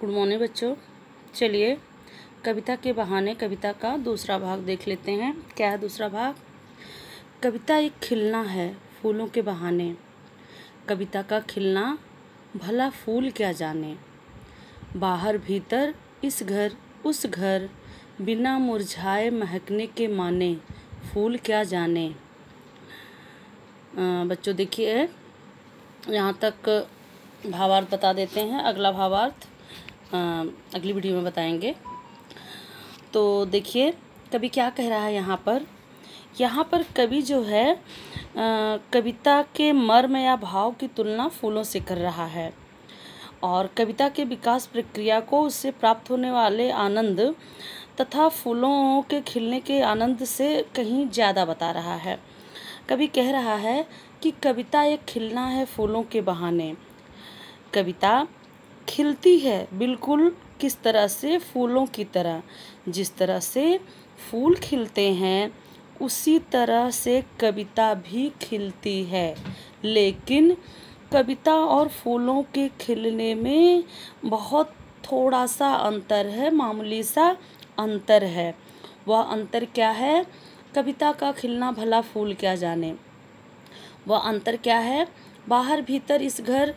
good morning बच्चों चलिए कविता के बहाने कविता का दूसरा भाग देख लेते हैं क्या है दूसरा भाग कविता एक खिलना है फूलों के बहाने कविता का खिलना भला फूल क्या जाने बाहर भीतर इस घर उस घर बिना मुरझाए महकने के माने फूल क्या जाने बच्चों देखिए यहाँ तक भावार्थ बता देते हैं अगला भावार्थ अगली वीडियो में बताएंगे तो देखिए कभी क्या कह रहा है यहाँ पर यहाँ पर कवि जो है कविता के मर्म या भाव की तुलना फूलों से कर रहा है और कविता के विकास प्रक्रिया को उससे प्राप्त होने वाले आनंद तथा फूलों के खिलने के आनंद से कहीं ज़्यादा बता रहा है कभी कह रहा है कि कविता एक खिलना है फूलों के बहाने कविता खिलती है बिल्कुल किस तरह से फूलों की तरह जिस तरह से फूल खिलते हैं उसी तरह से कविता भी खिलती है लेकिन कविता और फूलों के खिलने में बहुत थोड़ा सा अंतर है मामूली सा अंतर है वह अंतर क्या है कविता का खिलना भला फूल क्या जाने वह अंतर क्या है बाहर भीतर इस घर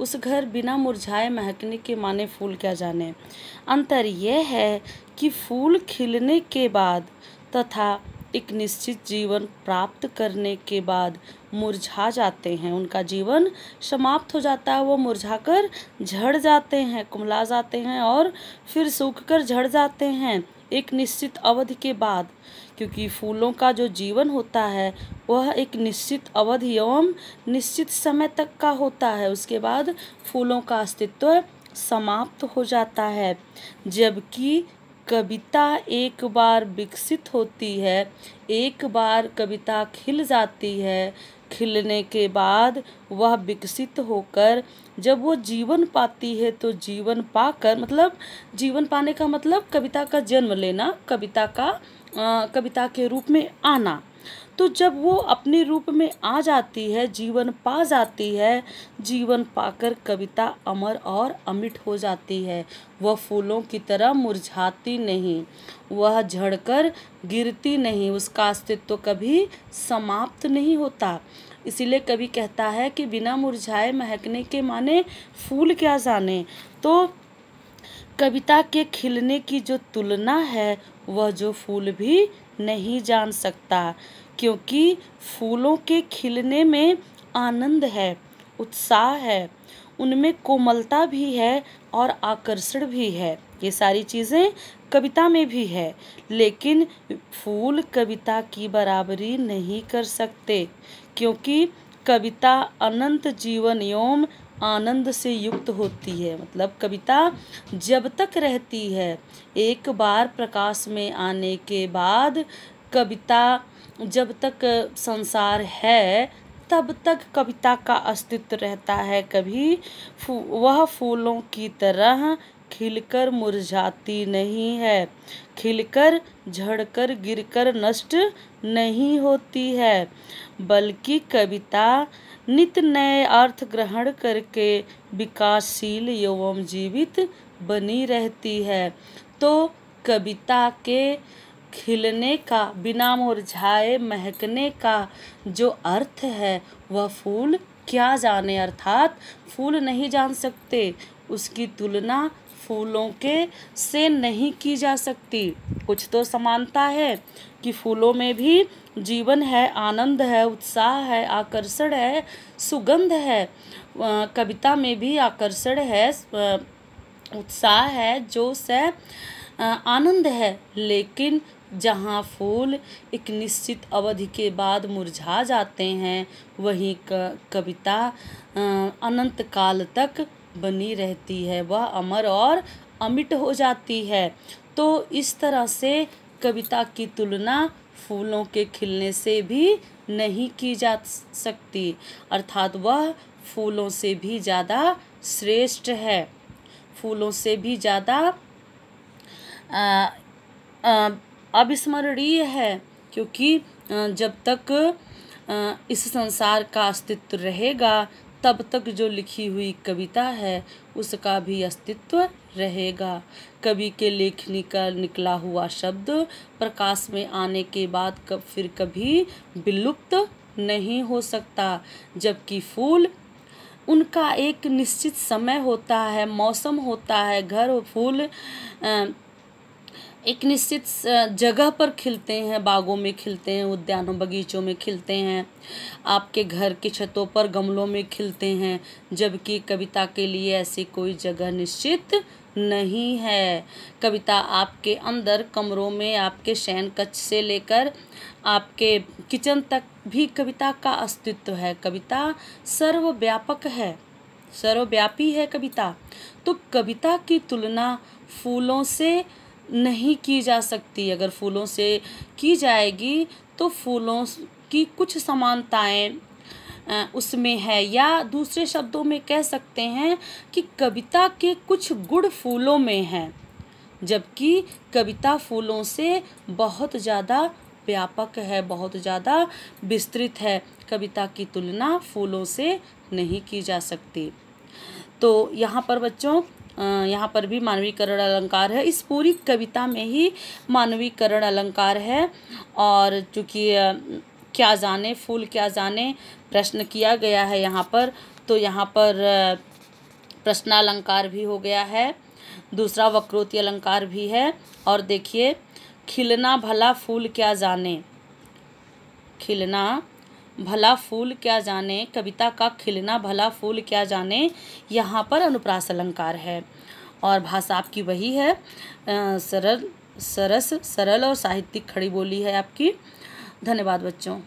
उस घर बिना मुरझाए महकने के माने फूल क्या जाने अंतर यह है कि फूल खिलने के बाद तथा एक निश्चित जीवन प्राप्त करने के बाद मुरझा जाते हैं उनका जीवन समाप्त हो जाता है वो मुरझाकर झड़ जाते हैं कुमला जाते हैं और फिर सूख कर झड़ जाते हैं एक निश्चित अवधि के बाद क्योंकि फूलों का जो जीवन होता है वह एक निश्चित अवधि एवं निश्चित समय तक का होता है उसके बाद फूलों का अस्तित्व समाप्त हो जाता है जबकि कविता एक बार विकसित होती है एक बार कविता खिल जाती है खिलने के बाद वह विकसित होकर जब वो जीवन पाती है तो जीवन पाकर मतलब जीवन पाने का मतलब कविता का जन्म लेना कविता का आ, कविता के रूप में आना तो जब वो अपने रूप में आ जाती है जीवन पा जाती है जीवन पाकर कविता अमर और अमिट हो जाती है वह फूलों की तरह मुरझाती नहीं वह झड़कर गिरती नहीं उसका अस्तित्व कभी समाप्त नहीं होता इसीलिए कभी कहता है कि बिना मुरझाए महकने के माने फूल क्या जाने तो कविता के खिलने की जो तुलना है वह जो फूल भी नहीं जान सकता क्योंकि फूलों के खिलने में आनंद है उत्साह है उनमें कोमलता भी है और आकर्षण भी है ये सारी चीज़ें कविता में भी है लेकिन फूल कविता की बराबरी नहीं कर सकते क्योंकि कविता अनंत जीवन योम आनंद से युक्त होती है मतलब कविता जब तक रहती है एक बार प्रकाश में आने के बाद कविता जब तक संसार है तब तक कविता का अस्तित्व रहता है कभी फू, वह फूलों की तरह खिलकर मुरझाती नहीं है खिलकर झड़कर गिरकर नष्ट नहीं होती है बल्कि कविता नित नए अर्थ ग्रहण करके विकासशील एवं जीवित बनी रहती है तो कविता के खिलने का बिना मुरझाए महकने का जो अर्थ है वह फूल क्या जाने अर्थात फूल नहीं जान सकते उसकी तुलना फूलों के से नहीं की जा सकती कुछ तो समानता है कि फूलों में भी जीवन है आनंद है उत्साह है आकर्षण है सुगंध है कविता में भी आकर्षण है उत्साह है जोश है आनंद है लेकिन जहाँ फूल एक निश्चित अवधि के बाद मुरझा जाते हैं वहीं कविता अनंत काल तक बनी रहती है वह अमर और अमिट हो जाती है तो इस तरह से कविता की तुलना फूलों के खिलने से भी नहीं की जा सकती अर्थात वह फूलों से भी ज़्यादा श्रेष्ठ है फूलों से भी ज़्यादा अविस्मरणीय है क्योंकि जब तक इस संसार का अस्तित्व रहेगा तब तक जो लिखी हुई कविता है उसका भी अस्तित्व रहेगा कवि के लेखनी का निकला हुआ शब्द प्रकाश में आने के बाद कब फिर कभी विलुप्त नहीं हो सकता जबकि फूल उनका एक निश्चित समय होता है मौसम होता है घर फूल एक निश्चित जगह पर खिलते हैं बागों में खिलते हैं उद्यानों बगीचों में खिलते हैं आपके घर की छतों पर गमलों में खिलते हैं जबकि कविता के लिए ऐसी कोई जगह निश्चित नहीं है कविता आपके अंदर कमरों में आपके शयन कक्ष से लेकर आपके किचन तक भी कविता का अस्तित्व है कविता सर्वव्यापक है सर्वव्यापी है कविता तो कविता की तुलना फूलों से नहीं की जा सकती अगर फूलों से की जाएगी तो फूलों की कुछ समानताएं उसमें है या दूसरे शब्दों में कह सकते हैं कि कविता के कुछ गुण फूलों में हैं जबकि कविता फूलों से बहुत ज़्यादा व्यापक है बहुत ज़्यादा विस्तृत है कविता की तुलना फूलों से नहीं की जा सकती तो यहाँ पर बच्चों यहाँ पर भी मानवीकरण अलंकार है इस पूरी कविता में ही मानवीकरण अलंकार है और चूँकि क्या जाने फूल क्या जाने प्रश्न किया गया है यहाँ पर तो यहाँ पर प्रश्नालंकार भी हो गया है दूसरा वक्रोती अलंकार भी है और देखिए खिलना भला फूल क्या जाने खिलना भला फूल क्या जाने कविता का खिलना भला फूल क्या जाने यहाँ पर अनुप्रास अलंकार है और भाषा आपकी वही है सरल सरस सरल और साहित्यिक खड़ी बोली है आपकी धन्यवाद बच्चों